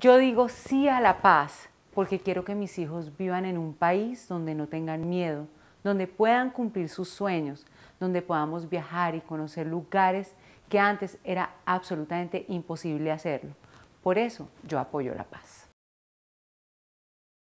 Yo digo sí a la paz porque quiero que mis hijos vivan en un país donde no tengan miedo, donde puedan cumplir sus sueños, donde podamos viajar y conocer lugares que antes era absolutamente imposible hacerlo. Por eso yo apoyo la paz.